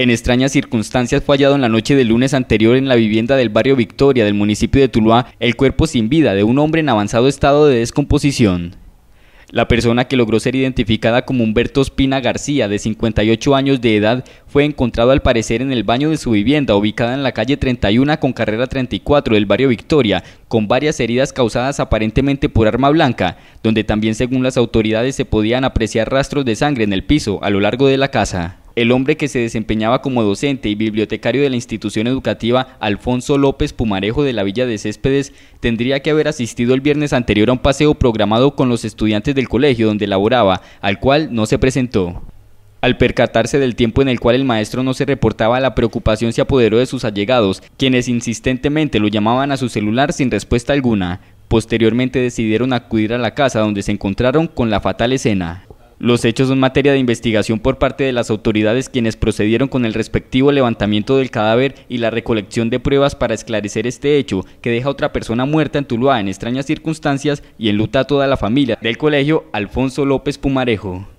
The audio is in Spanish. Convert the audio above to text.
En extrañas circunstancias fue hallado en la noche del lunes anterior en la vivienda del barrio Victoria del municipio de Tuluá el cuerpo sin vida de un hombre en avanzado estado de descomposición. La persona que logró ser identificada como Humberto Espina García, de 58 años de edad, fue encontrado al parecer en el baño de su vivienda, ubicada en la calle 31 con carrera 34 del barrio Victoria, con varias heridas causadas aparentemente por arma blanca, donde también según las autoridades se podían apreciar rastros de sangre en el piso a lo largo de la casa el hombre que se desempeñaba como docente y bibliotecario de la institución educativa Alfonso López Pumarejo de la Villa de Céspedes, tendría que haber asistido el viernes anterior a un paseo programado con los estudiantes del colegio donde laboraba, al cual no se presentó. Al percatarse del tiempo en el cual el maestro no se reportaba, la preocupación se apoderó de sus allegados, quienes insistentemente lo llamaban a su celular sin respuesta alguna. Posteriormente decidieron acudir a la casa donde se encontraron con la fatal escena. Los hechos son materia de investigación por parte de las autoridades quienes procedieron con el respectivo levantamiento del cadáver y la recolección de pruebas para esclarecer este hecho, que deja a otra persona muerta en Tuluá en extrañas circunstancias y enluta a toda la familia del colegio Alfonso López Pumarejo.